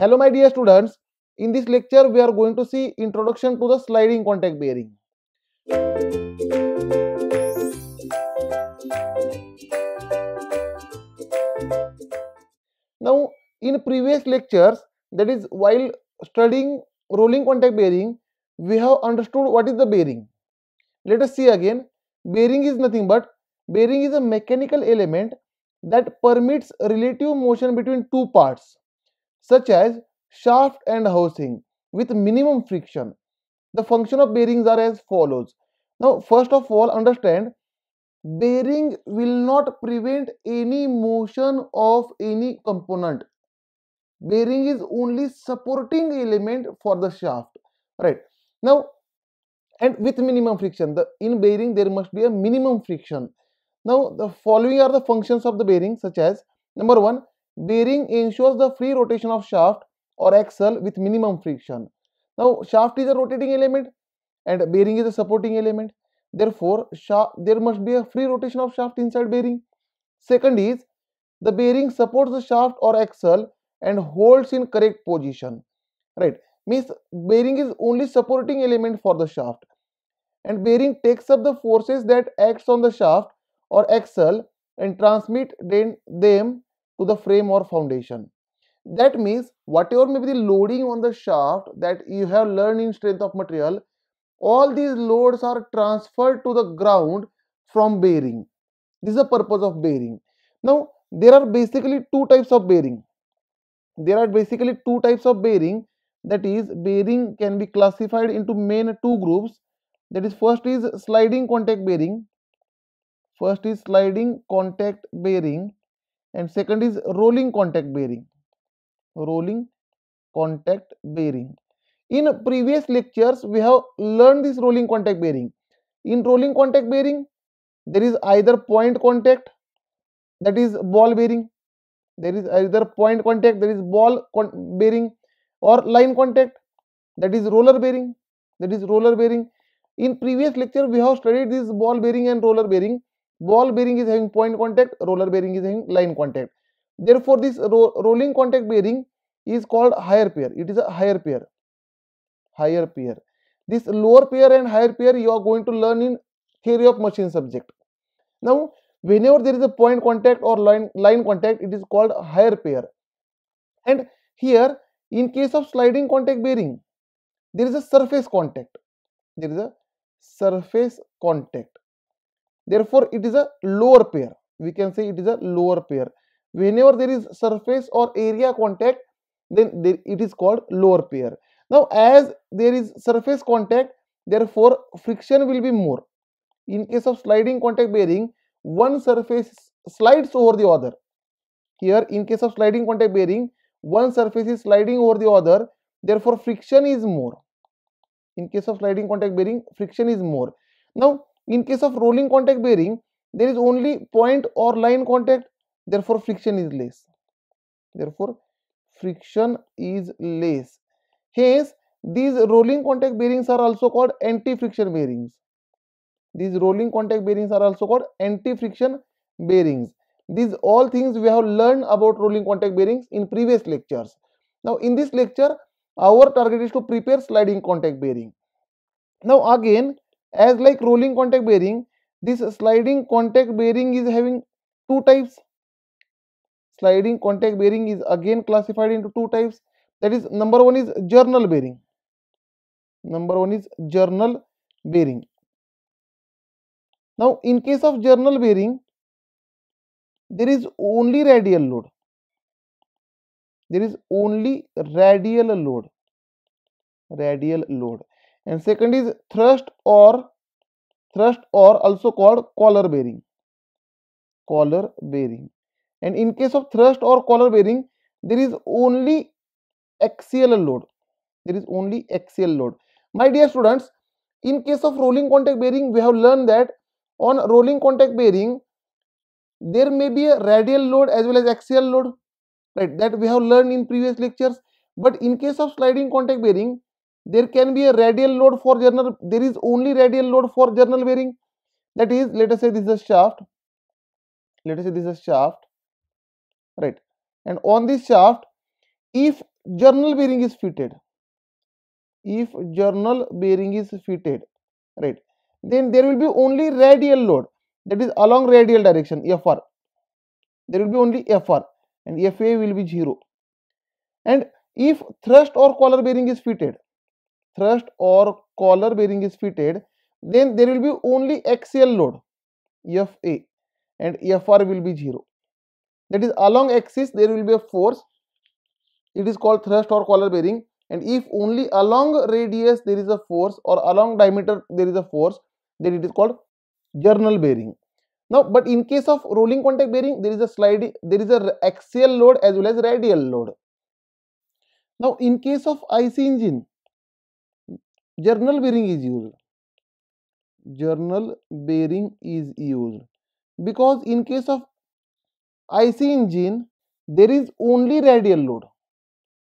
Hello my dear students, in this lecture we are going to see introduction to the sliding contact bearing. Now in previous lectures that is while studying rolling contact bearing we have understood what is the bearing. Let us see again bearing is nothing but bearing is a mechanical element that permits relative motion between two parts such as shaft and housing with minimum friction. The function of bearings are as follows. Now, first of all, understand bearing will not prevent any motion of any component. Bearing is only supporting element for the shaft, right? Now, and with minimum friction, the in bearing there must be a minimum friction. Now, the following are the functions of the bearing such as number one, Bearing ensures the free rotation of shaft or axle with minimum friction. Now, shaft is a rotating element and bearing is a supporting element. Therefore, there must be a free rotation of shaft inside bearing. Second is, the bearing supports the shaft or axle and holds in correct position. Right, means bearing is only supporting element for the shaft. And bearing takes up the forces that acts on the shaft or axle and transmit them to the frame or foundation. That means whatever may be the loading on the shaft that you have learned in strength of material, all these loads are transferred to the ground from bearing. This is the purpose of bearing. Now, there are basically two types of bearing. There are basically two types of bearing that is bearing can be classified into main two groups that is first is sliding contact bearing first is sliding contact bearing and second is rolling contact bearing rolling contact bearing in previous lectures we have learned this rolling contact bearing in rolling contact bearing there is either point contact that is ball bearing there is either point contact there is ball con bearing or line contact that is roller bearing that is roller bearing in previous lecture we have studied this ball bearing and roller bearing Ball bearing is having point contact, roller bearing is having line contact. Therefore, this ro rolling contact bearing is called higher pair. It is a higher pair. Higher pair. This lower pair and higher pair you are going to learn in theory of machine subject. Now, whenever there is a point contact or line, line contact, it is called higher pair. And here, in case of sliding contact bearing, there is a surface contact. There is a surface contact therefore it is a lower pair we can say it is a lower pair whenever there is surface or area contact then there, it is called lower pair now as there is surface contact therefore friction will be more in case of sliding contact bearing one surface slides over the other here in case of sliding contact bearing one surface is sliding over the other therefore friction is more in case of sliding contact bearing friction is more now in case of rolling contact bearing, there is only point or line contact, therefore friction is less. Therefore, friction is less. Hence, these rolling contact bearings are also called anti-friction bearings. These rolling contact bearings are also called anti-friction bearings. These all things we have learned about rolling contact bearings in previous lectures. Now, in this lecture, our target is to prepare sliding contact bearing. Now, again, as like rolling contact bearing, this sliding contact bearing is having two types. Sliding contact bearing is again classified into two types. That is number one is journal bearing. Number one is journal bearing. Now in case of journal bearing, there is only radial load. There is only radial load. Radial load and second is thrust or thrust or also called collar bearing collar bearing and in case of thrust or collar bearing there is only axial load there is only axial load my dear students in case of rolling contact bearing we have learned that on rolling contact bearing there may be a radial load as well as axial load right that we have learned in previous lectures but in case of sliding contact bearing there can be a radial load for journal there is only radial load for journal bearing that is let us say this is a shaft let us say this is a shaft right and on this shaft if journal bearing is fitted if journal bearing is fitted right then there will be only radial load that is along radial direction fr there will be only fr and fa will be 0 and if thrust or collar bearing is fitted thrust or collar bearing is fitted, then there will be only axial load FA and FR will be 0. That is along axis there will be a force, it is called thrust or collar bearing and if only along radius there is a force or along diameter there is a force, then it is called journal bearing. Now, but in case of rolling contact bearing, there is a slide. there is a axial load as well as radial load. Now, in case of IC engine, journal bearing is used journal bearing is used because in case of IC engine there is only radial load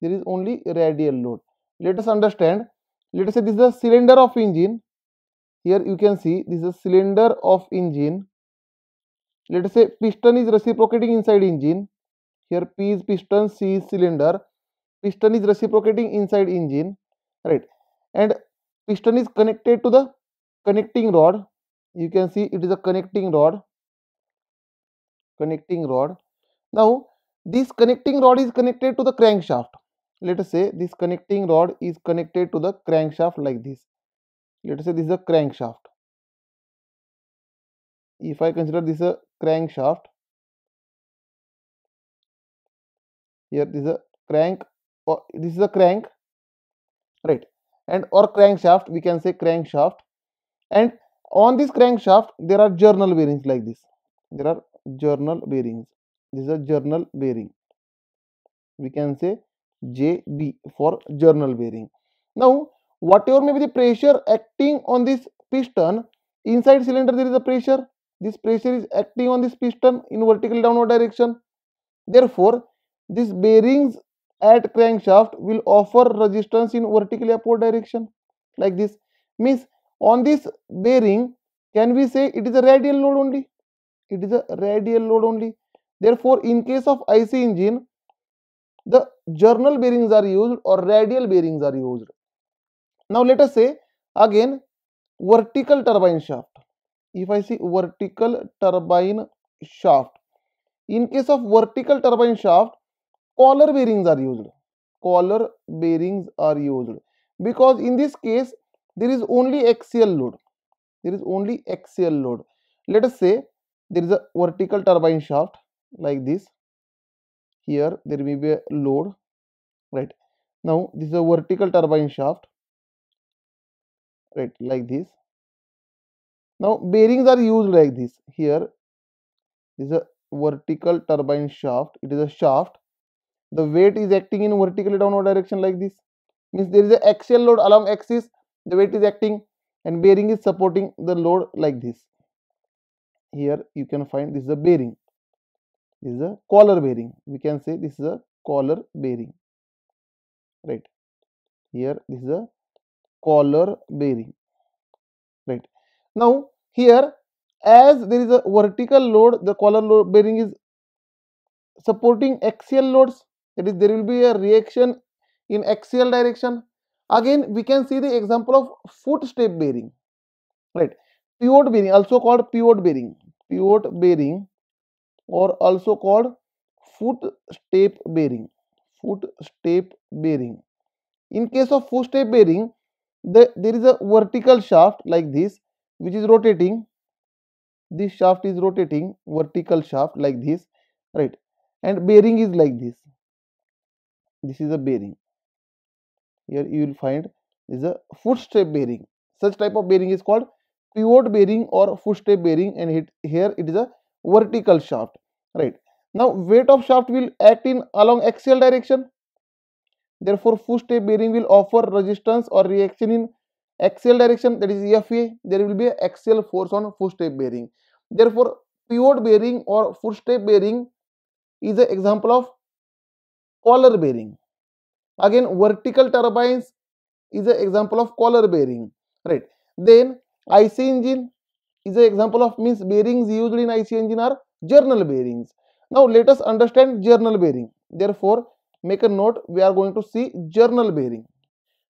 there is only radial load let us understand let us say this is the cylinder of engine here you can see this is cylinder of engine let us say piston is reciprocating inside engine here P is piston C is cylinder piston is reciprocating inside engine right and piston is connected to the connecting rod you can see it is a connecting rod connecting rod now this connecting rod is connected to the crankshaft let us say this connecting rod is connected to the crankshaft like this let us say this is a crankshaft if i consider this a crankshaft here this is a crank or this is a crank right and or crankshaft we can say crankshaft and on this crankshaft there are journal bearings like this there are journal bearings this is a journal bearing we can say jb for journal bearing now whatever may be the pressure acting on this piston inside cylinder there is a pressure this pressure is acting on this piston in vertical downward direction therefore these bearings at crankshaft will offer resistance in vertically upward direction like this means on this bearing can we say it is a radial load only it is a radial load only therefore in case of IC engine the journal bearings are used or radial bearings are used now let us say again vertical turbine shaft if I see vertical turbine shaft in case of vertical turbine shaft collar bearings are used collar bearings are used because in this case there is only axial load there is only axial load let us say there is a vertical turbine shaft like this here there may be a load right now this is a vertical turbine shaft right like this now bearings are used like this here is a vertical turbine shaft it is a shaft the weight is acting in vertically downward direction like this means there is a axial load along axis the weight is acting and bearing is supporting the load like this here you can find this is a bearing this is a collar bearing we can say this is a collar bearing right here this is a collar bearing right now here as there is a vertical load the collar load bearing is supporting axial loads that is there will be a reaction in axial direction again we can see the example of footstep bearing right pivot bearing also called pivot bearing pivot bearing or also called footstep bearing footstep bearing in case of footstep bearing the, there is a vertical shaft like this which is rotating this shaft is rotating vertical shaft like this right and bearing is like this this is a bearing here you will find is a footstep bearing such type of bearing is called pivot bearing or footstep bearing and it, here it is a vertical shaft right now weight of shaft will act in along axial direction therefore footstep bearing will offer resistance or reaction in axial direction that is fa there will be axial force on footstep bearing therefore pivot bearing or footstep bearing is an example of collar bearing again vertical turbines is an example of collar bearing right then IC engine is an example of means bearings used in IC engine are journal bearings now let us understand journal bearing therefore make a note we are going to see journal bearing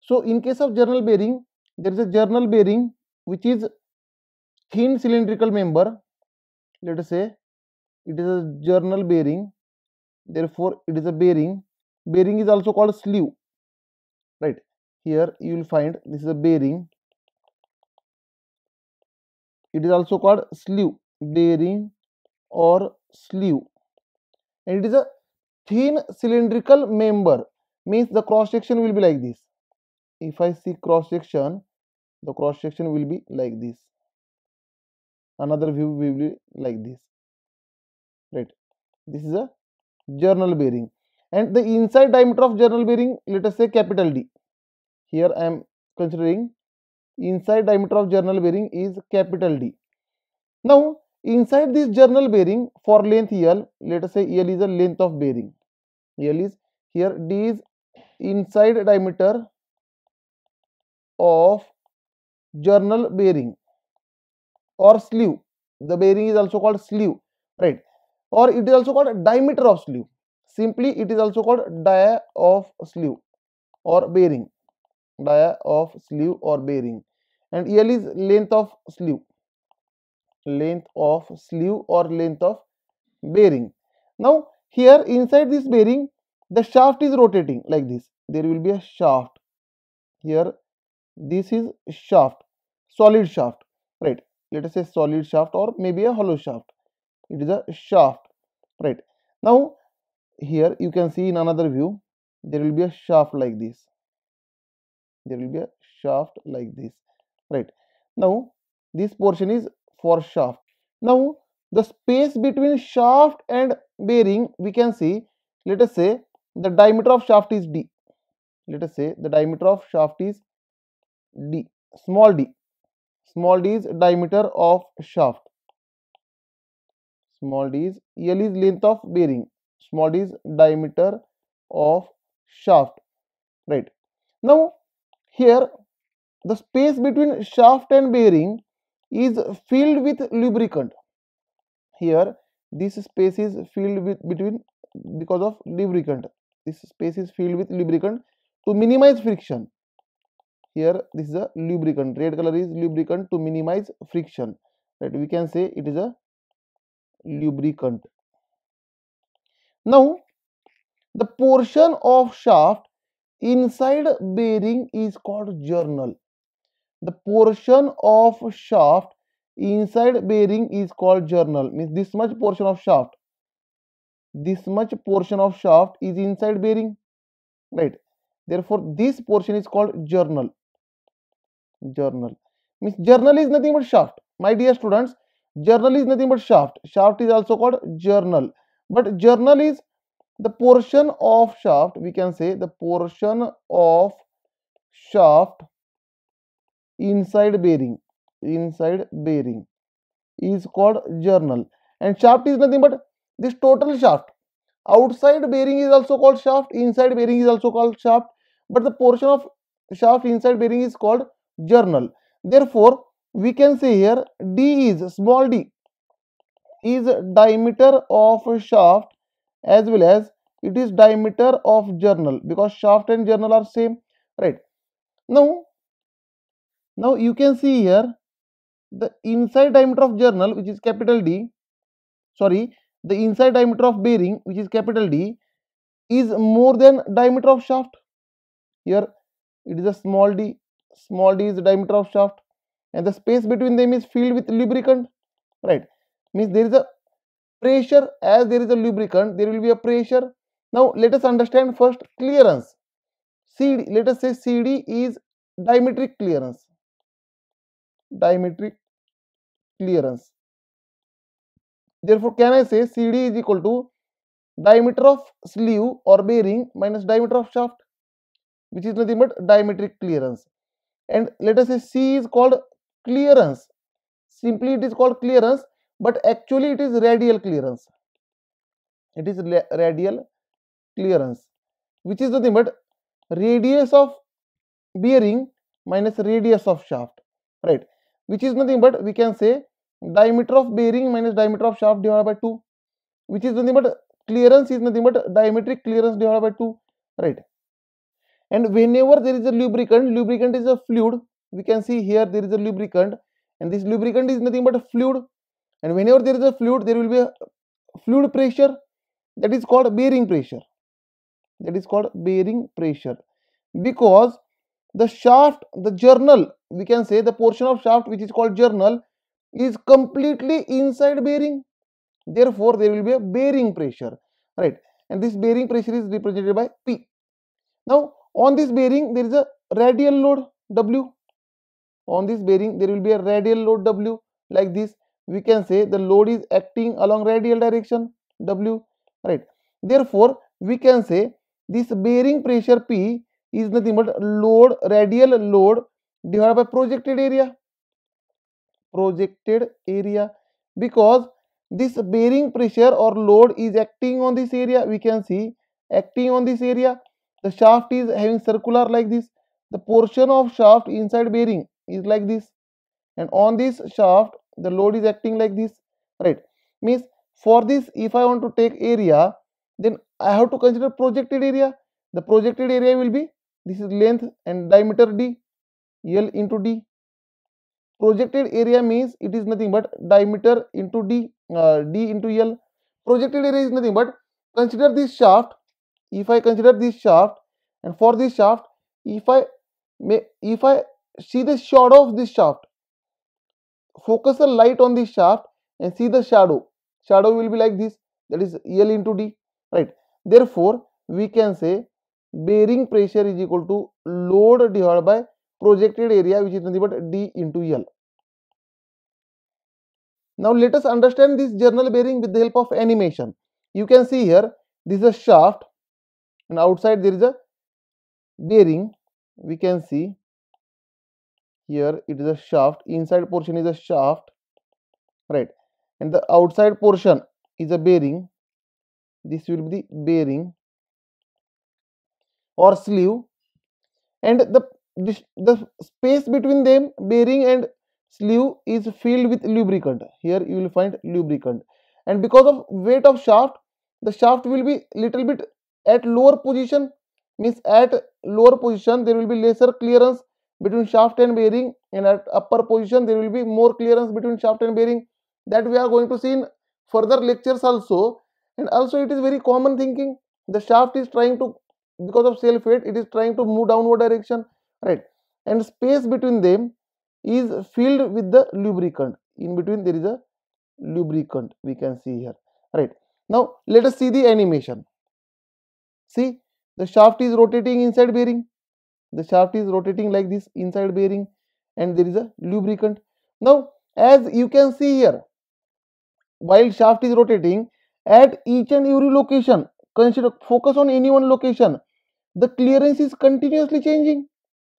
so in case of journal bearing there is a journal bearing which is thin cylindrical member let us say it is a journal bearing therefore it is a bearing bearing is also called sleeve right here you will find this is a bearing it is also called sleeve bearing or sleeve and it is a thin cylindrical member means the cross section will be like this if i see cross section the cross section will be like this another view will be like this right this is a journal bearing and the inside diameter of journal bearing let us say capital D here I am considering inside diameter of journal bearing is capital D now inside this journal bearing for length L let us say L is the length of bearing L is here D is inside diameter of journal bearing or sleeve the bearing is also called sleeve right or it is also called diameter of sleeve simply it is also called dia of sleeve or bearing dia of sleeve or bearing and L is length of sleeve length of sleeve or length of bearing now here inside this bearing the shaft is rotating like this there will be a shaft here this is shaft solid shaft right let us say solid shaft or maybe a hollow shaft it is a shaft right now here you can see in another view there will be a shaft like this there will be a shaft like this right now this portion is for shaft now the space between shaft and bearing we can see let us say the diameter of shaft is d let us say the diameter of shaft is d small d small d is diameter of shaft small d is L is length of bearing, small d is diameter of shaft, right. Now, here the space between shaft and bearing is filled with lubricant. Here, this space is filled with between because of lubricant. This space is filled with lubricant to minimize friction. Here, this is a lubricant. Red color is lubricant to minimize friction. Right? We can say it is a lubricant. Now, the portion of shaft inside bearing is called journal. The portion of shaft inside bearing is called journal means this much portion of shaft this much portion of shaft is inside bearing right therefore this portion is called journal journal means journal is nothing but shaft my dear students Journal is nothing but shaft. Shaft is also called journal. But journal is the portion of shaft, we can say the portion of shaft inside bearing, inside bearing is called journal. And shaft is nothing but this total shaft. Outside bearing is also called shaft, inside bearing is also called shaft. But the portion of shaft inside bearing is called journal. Therefore, we can say here d is small d is diameter of shaft as well as it is diameter of journal because shaft and journal are same right now now you can see here the inside diameter of journal which is capital d sorry the inside diameter of bearing which is capital d is more than diameter of shaft here it is a small d small d is the diameter of shaft and the space between them is filled with lubricant right means there is a pressure as there is a lubricant there will be a pressure now let us understand first clearance CD let us say CD is diametric clearance Diametric clearance therefore can I say CD is equal to diameter of sleeve or bearing minus diameter of shaft which is nothing but diametric clearance and let us say C is called clearance simply it is called clearance but actually it is radial clearance it is radial clearance which is nothing but radius of bearing minus radius of shaft right which is nothing but we can say diameter of bearing minus diameter of shaft divided by 2 which is nothing but clearance is nothing but diametric clearance divided by 2 right and whenever there is a lubricant lubricant is a fluid we can see here there is a lubricant and this lubricant is nothing but a fluid and whenever there is a fluid there will be a fluid pressure that is called bearing pressure that is called bearing pressure because the shaft the journal we can say the portion of shaft which is called journal is completely inside bearing therefore there will be a bearing pressure right and this bearing pressure is represented by p now on this bearing there is a radial load w on this bearing there will be a radial load W like this we can say the load is acting along radial direction W right therefore we can say this bearing pressure P is nothing but load radial load divided by projected area projected area because this bearing pressure or load is acting on this area we can see acting on this area the shaft is having circular like this the portion of shaft inside bearing is like this and on this shaft the load is acting like this right means for this if i want to take area then i have to consider projected area the projected area will be this is length and diameter d l into d projected area means it is nothing but diameter into d uh, d into l projected area is nothing but consider this shaft if i consider this shaft and for this shaft if i may if i see the shadow of this shaft. Focus the light on this shaft and see the shadow. Shadow will be like this that is L into D right. Therefore, we can say bearing pressure is equal to load divided by projected area which is nothing but D into L. Now let us understand this journal bearing with the help of animation. You can see here this is a shaft and outside there is a bearing we can see here it is a shaft inside portion is a shaft right and the outside portion is a bearing this will be the bearing or sleeve and the this, the space between them bearing and sleeve is filled with lubricant here you will find lubricant and because of weight of shaft the shaft will be little bit at lower position means at lower position there will be lesser clearance between shaft and bearing and at upper position there will be more clearance between shaft and bearing that we are going to see in further lectures also and also it is very common thinking the shaft is trying to because of self weight it is trying to move downward direction right and space between them is filled with the lubricant in between there is a lubricant we can see here right now let us see the animation see the shaft is rotating inside bearing the shaft is rotating like this inside bearing and there is a lubricant. Now as you can see here while shaft is rotating at each and every location consider focus on any one location the clearance is continuously changing.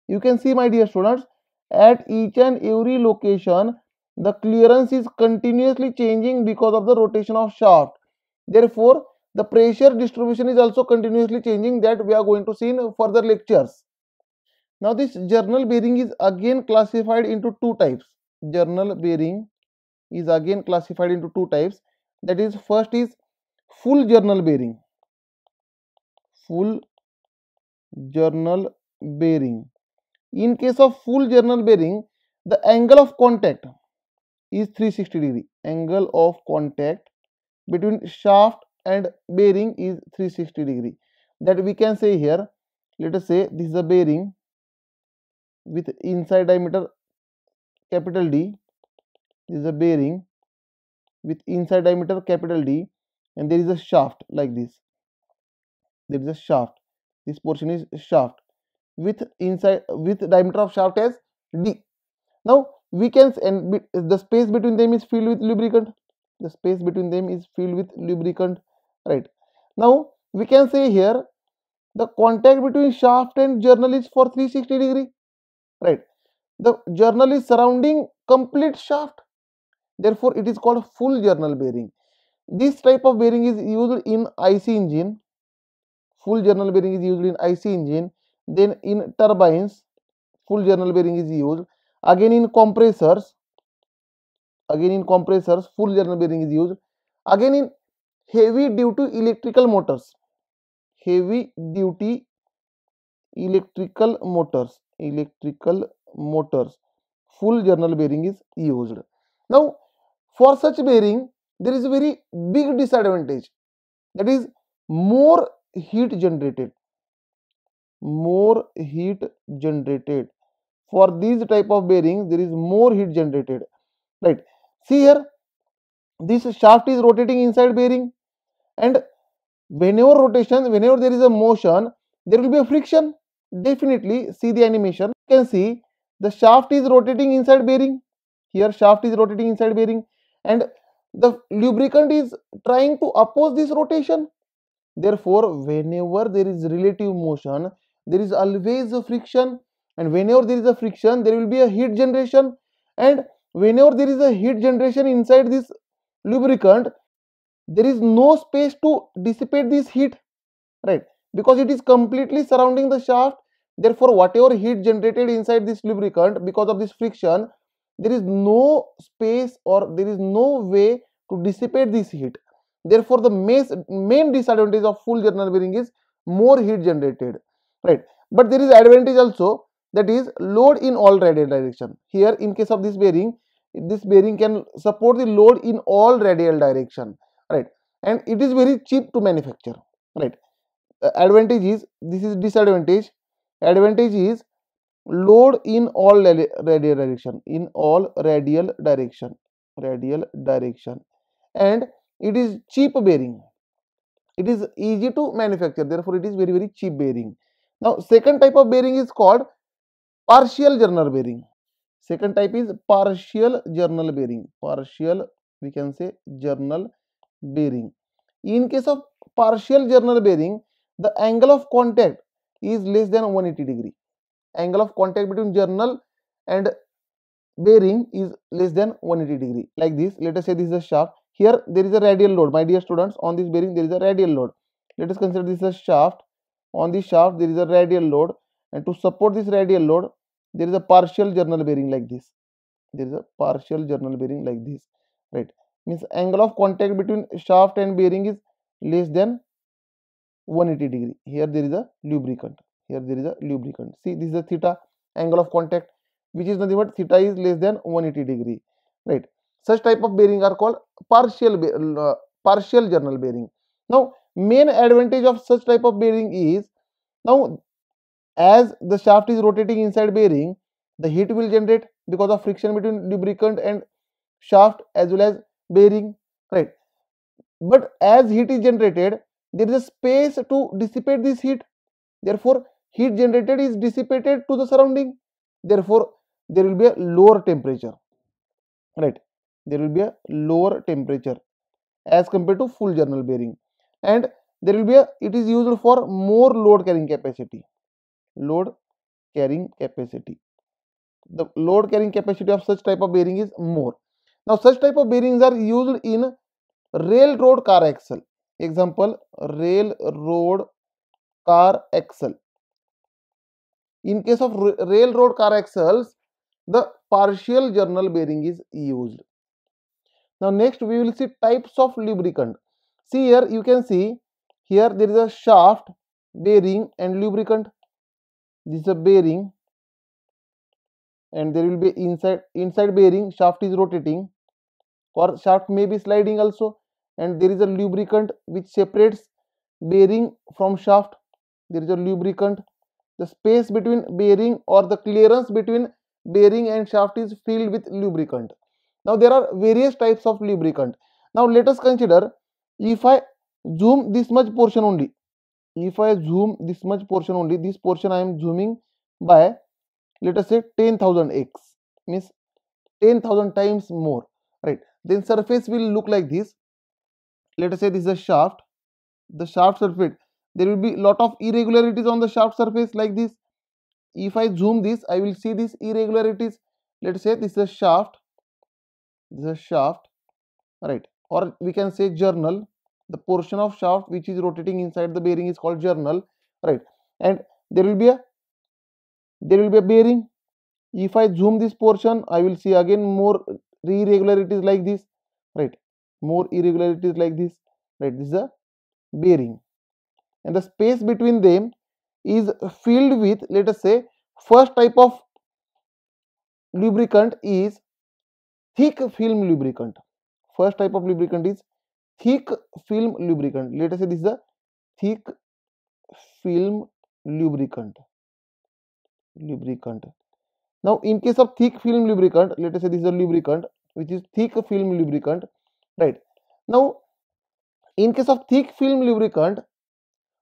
You can see my dear students at each and every location the clearance is continuously changing because of the rotation of shaft. Therefore, the pressure distribution is also continuously changing that we are going to see in further lectures. Now this journal bearing is again classified into two types. Journal bearing is again classified into two types. That is first is full journal bearing. Full journal bearing. In case of full journal bearing, the angle of contact is 360 degree. Angle of contact between shaft and bearing is 360 degree. That we can say here, let us say this is a bearing with inside diameter capital D this is a bearing with inside diameter capital D and there is a shaft like this there is a shaft this portion is shaft with inside with diameter of shaft as D now we can and the space between them is filled with lubricant the space between them is filled with lubricant right now we can say here the contact between shaft and journal is for 360 degree right the journal is surrounding complete shaft therefore it is called full journal bearing this type of bearing is used in IC engine full journal bearing is used in IC engine then in turbines full journal bearing is used again in compressors again in compressors full journal bearing is used again in heavy duty electrical motors heavy duty electrical motors electrical motors. Full journal bearing is used. Now, for such bearing, there is a very big disadvantage. That is more heat generated. More heat generated. For these type of bearings, there is more heat generated. Right. See here, this shaft is rotating inside bearing and whenever rotation, whenever there is a motion, there will be a friction definitely see the animation you can see the shaft is rotating inside bearing here shaft is rotating inside bearing and the lubricant is trying to oppose this rotation therefore whenever there is relative motion there is always a friction and whenever there is a friction there will be a heat generation and whenever there is a heat generation inside this lubricant there is no space to dissipate this heat right because it is completely surrounding the shaft. Therefore, whatever heat generated inside this lubricant because of this friction, there is no space or there is no way to dissipate this heat. Therefore, the main disadvantage of full journal bearing is more heat generated, right? But there is advantage also that is load in all radial direction. Here, in case of this bearing, this bearing can support the load in all radial direction, right? And it is very cheap to manufacture, right? advantage is this is disadvantage advantage is load in all radial direction in all radial direction radial direction and it is cheap bearing it is easy to manufacture therefore it is very very cheap bearing now second type of bearing is called partial journal bearing second type is partial journal bearing partial we can say journal bearing in case of partial journal bearing the angle of contact is less than 180 degree. Angle of contact between journal and bearing is less than 180 degree like this let us say this is a shaft here there is a radial load my dear students on this bearing there is a radial load let us consider this a shaft on this shaft there is a radial load and to support this radial load there is a partial journal bearing like this there is a partial journal bearing like this right means angle of contact between shaft and bearing is less than 180 degree here there is a lubricant here there is a lubricant see this is the theta angle of contact which is nothing but theta is less than 180 degree right such type of bearing are called partial uh, partial journal bearing now main advantage of such type of bearing is now as the shaft is rotating inside bearing the heat will generate because of friction between lubricant and shaft as well as bearing right but as heat is generated there is a space to dissipate this heat therefore heat generated is dissipated to the surrounding therefore there will be a lower temperature right there will be a lower temperature as compared to full journal bearing and there will be a it is used for more load carrying capacity load carrying capacity the load carrying capacity of such type of bearing is more now such type of bearings are used in railroad car axle example rail road car axle in case of railroad car axles the partial journal bearing is used now next we will see types of lubricant see here you can see here there is a shaft bearing and lubricant this is a bearing and there will be inside inside bearing shaft is rotating or shaft may be sliding also and there is a lubricant which separates bearing from shaft there is a lubricant the space between bearing or the clearance between bearing and shaft is filled with lubricant now there are various types of lubricant now let us consider if i zoom this much portion only if i zoom this much portion only this portion i am zooming by let us say 10000x means 10000 times more right then surface will look like this let us say this is a shaft the shaft surface there will be lot of irregularities on the shaft surface like this if i zoom this i will see these irregularities let's say this is a shaft this is a shaft right or we can say journal the portion of shaft which is rotating inside the bearing is called journal right and there will be a there will be a bearing if i zoom this portion i will see again more irregularities like this right more irregularities like this right this is a bearing and the space between them is filled with let us say first type of lubricant is thick film lubricant first type of lubricant is thick film lubricant let us say this is a thick film lubricant lubricant now in case of thick film lubricant let us say this is a lubricant which is thick film lubricant right now in case of thick film lubricant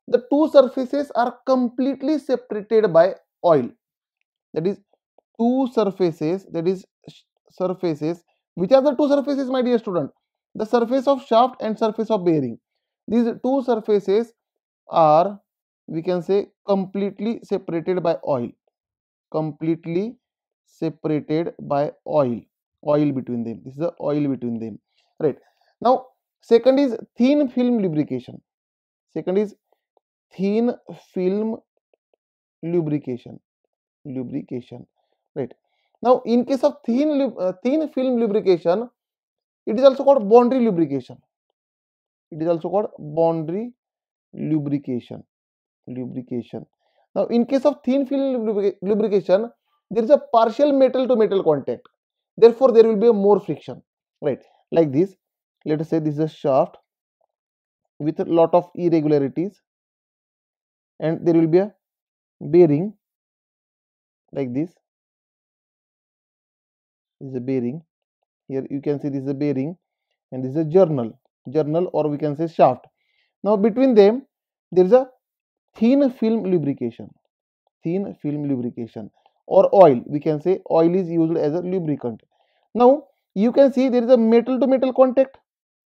the two surfaces are completely separated by oil that is two surfaces that is surfaces which are the two surfaces my dear student the surface of shaft and surface of bearing these two surfaces are we can say completely separated by oil completely separated by oil oil between them this is the oil between them right now second is thin film lubrication second is thin film lubrication lubrication right now in case of thin uh, thin film lubrication it is also called boundary lubrication it is also called boundary lubrication lubrication now in case of thin film lubrication there is a partial metal to metal contact therefore there will be more friction right like this let us say this is a shaft with a lot of irregularities and there will be a bearing like this this is a bearing here you can see this is a bearing and this is a journal journal or we can say shaft now between them there is a thin film lubrication thin film lubrication or oil we can say oil is used as a lubricant now you can see there is a metal to metal contact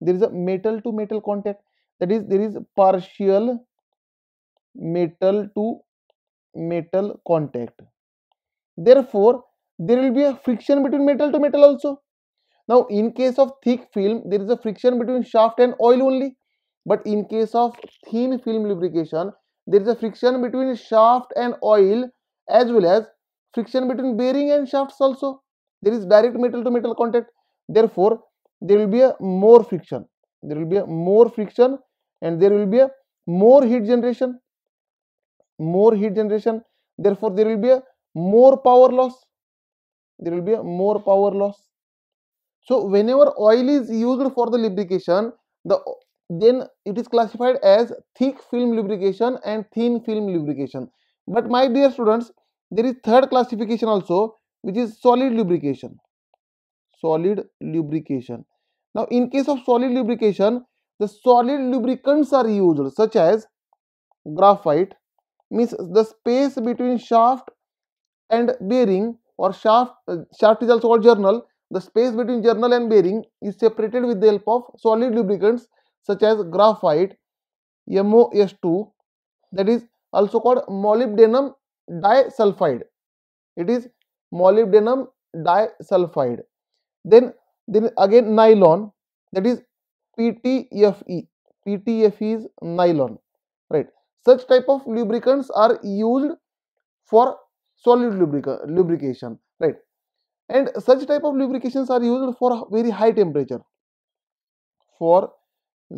there is a metal to metal contact that is there is partial metal to metal contact therefore there will be a friction between metal to metal also now in case of thick film there is a friction between shaft and oil only but in case of thin film lubrication there is a friction between shaft and oil as well as friction between bearing and shafts also there is direct metal to metal contact therefore there will be a more friction there will be a more friction and there will be a more heat generation more heat generation therefore there will be a more power loss there will be a more power loss so whenever oil is used for the lubrication the then it is classified as thick film lubrication and thin film lubrication but my dear students there is third classification also which is solid lubrication. Solid lubrication. Now, in case of solid lubrication, the solid lubricants are used such as graphite means the space between shaft and bearing or shaft, uh, shaft is also called journal. The space between journal and bearing is separated with the help of solid lubricants such as graphite, MOS2 that is also called molybdenum disulfide. It is molybdenum disulfide then then again nylon that is ptfe ptfe is nylon right such type of lubricants are used for solid lubric lubrication right and such type of lubrications are used for very high temperature for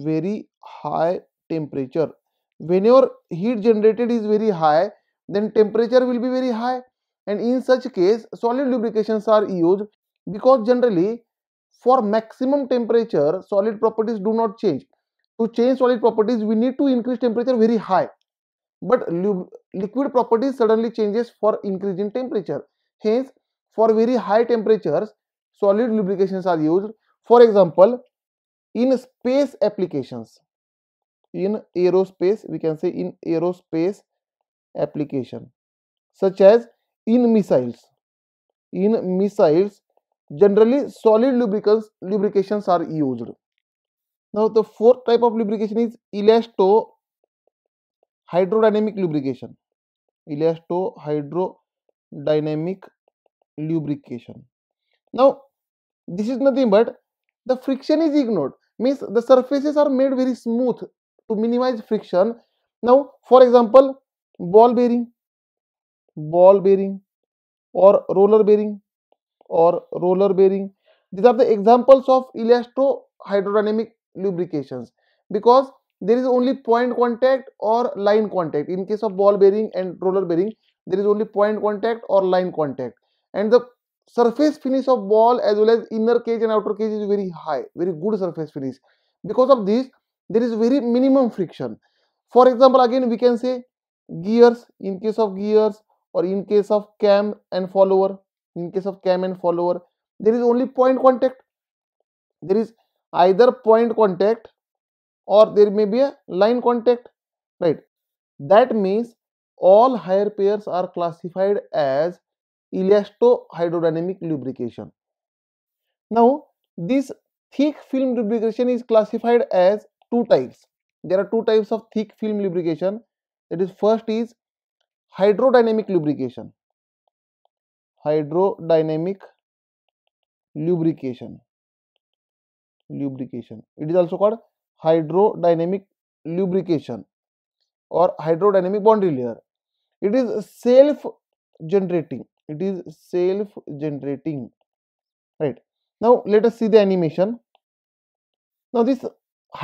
very high temperature whenever heat generated is very high then temperature will be very high and in such case solid lubrications are used because generally for maximum temperature solid properties do not change to change solid properties we need to increase temperature very high but liquid properties suddenly changes for increase in temperature hence for very high temperatures solid lubrications are used for example in space applications in aerospace we can say in aerospace application such as in missiles. In missiles, generally solid lubricants lubrications are used. Now the fourth type of lubrication is elasto hydrodynamic lubrication. Elasto hydrodynamic lubrication. Now this is nothing but the friction is ignored means the surfaces are made very smooth to minimize friction. Now for example ball bearing ball bearing और roller bearing और roller bearing these are the examples of elasto hydrodynamic lubrication because there is only point contact और line contact in case of ball bearing and roller bearing there is only point contact और line contact and the surface finish of ball as well as inner cage and outer cage is very high very good surface finish because of this there is very minimum friction for example again we can say gears in case of gears or in case of cam and follower in case of cam and follower there is only point contact there is either point contact or there may be a line contact right that means all higher pairs are classified as elastohydrodynamic lubrication now this thick film lubrication is classified as two types there are two types of thick film lubrication that is first is hydrodynamic lubrication hydrodynamic lubrication lubrication it is also called hydrodynamic lubrication or hydrodynamic boundary layer it is self generating it is self generating right now let us see the animation now this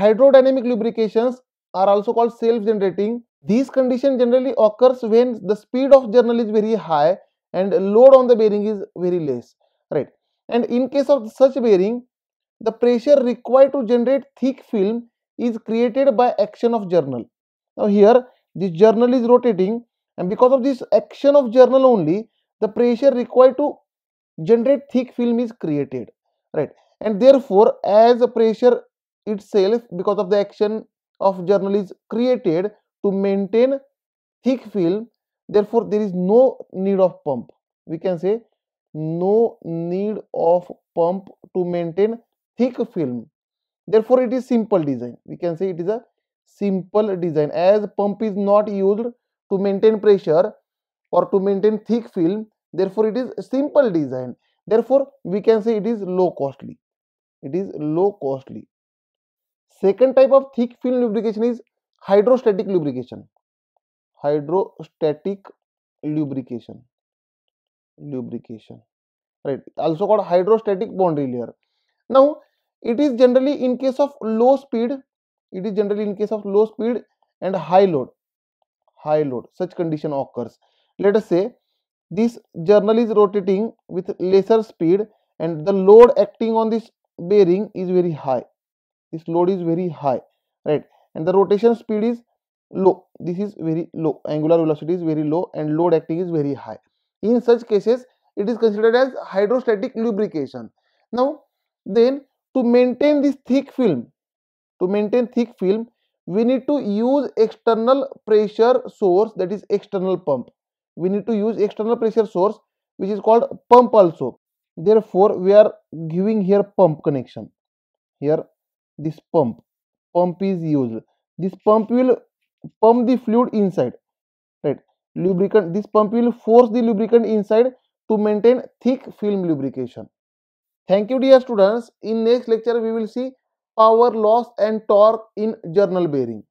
hydrodynamic lubrications are also called self generating these condition generally occurs when the speed of journal is very high and load on the bearing is very less, right? And in case of such bearing, the pressure required to generate thick film is created by action of journal. Now here, this journal is rotating and because of this action of journal only, the pressure required to generate thick film is created, right? And therefore, as pressure itself because of the action of journal is created, to maintain thick film therefore there is no need of pump we can say no need of pump to maintain thick film therefore it is simple design we can say it is a simple design as pump is not used to maintain pressure or to maintain thick film therefore it is simple design therefore we can say it is low costly it is low costly second type of thick film lubrication is hydrostatic lubrication hydrostatic lubrication lubrication right also called hydrostatic boundary layer now it is generally in case of low speed it is generally in case of low speed and high load high load such condition occurs let us say this journal is rotating with lesser speed and the load acting on this bearing is very high this load is very high right and the rotation speed is low this is very low angular velocity is very low and load acting is very high in such cases it is considered as hydrostatic lubrication now then to maintain this thick film to maintain thick film we need to use external pressure source that is external pump we need to use external pressure source which is called pump also therefore we are giving here pump connection here this pump pump is used this pump will pump the fluid inside right lubricant this pump will force the lubricant inside to maintain thick film lubrication thank you dear students in next lecture we will see power loss and torque in journal bearing